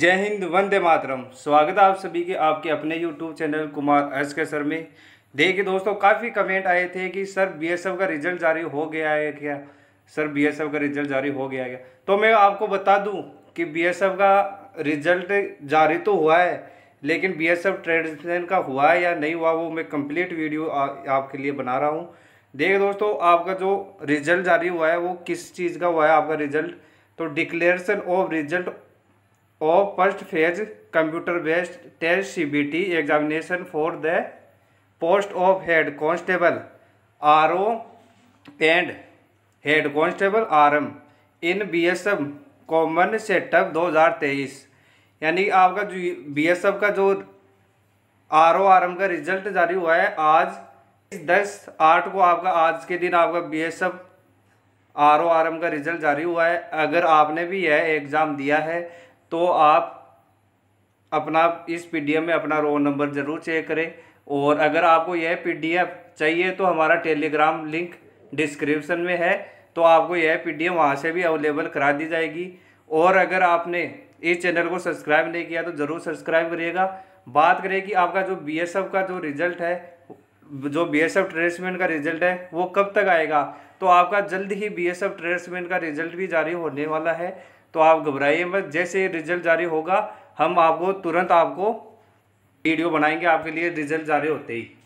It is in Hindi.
जय हिंद वंदे मातरम स्वागत है आप सभी के आपके अपने YouTube channel Kumar S K sir में देखिए दोस्तों काफ़ी कमेंट आए थे कि सर बी का रिजल्ट जारी हो गया है क्या सर बी का रिजल्ट जारी हो गया है तो मैं आपको बता दूं कि बी का रिजल्ट जारी तो हुआ है लेकिन बी एस का हुआ है या नहीं हुआ वो मैं कंप्लीट वीडियो आ, आपके लिए बना रहा हूँ देखिए दोस्तों आपका जो रिजल्ट जारी हुआ है वो किस चीज़ का हुआ है आपका रिजल्ट तो declaration of result computer based test C B T examination for the post of head head R O and head constable RM in BSF common setup 2023 यानी आपका जो बीएसएफ का जो आर ओ आर एम का रिजल्ट जारी हुआ है आज दस आठ को आपका आज के दिन आपका BSF R O R M का रिजल्ट जारी हुआ है अगर आपने भी यह एग्ज़ाम दिया है तो आप अपना इस पीडीएफ में अपना रोल नंबर ज़रूर चेक करें और अगर आपको यह पीडीएफ चाहिए तो हमारा टेलीग्राम लिंक डिस्क्रिप्शन में है तो आपको यह पीडीएफ वहाँ से भी अवेलेबल करा दी जाएगी और अगर आपने इस चैनल को सब्सक्राइब नहीं किया तो ज़रूर सब्सक्राइब करिएगा बात करें कि आपका जो बी का जो रिज़ल्ट है जो बी एस का रिज़ल्ट है वो कब तक आएगा तो आपका जल्द ही बी एस का रिज़ल्ट भी जारी होने वाला है तो आप घबराइए मत जैसे रिजल्ट जारी होगा हम आपको तुरंत आपको वीडियो बनाएंगे आपके लिए रिजल्ट जारी होते ही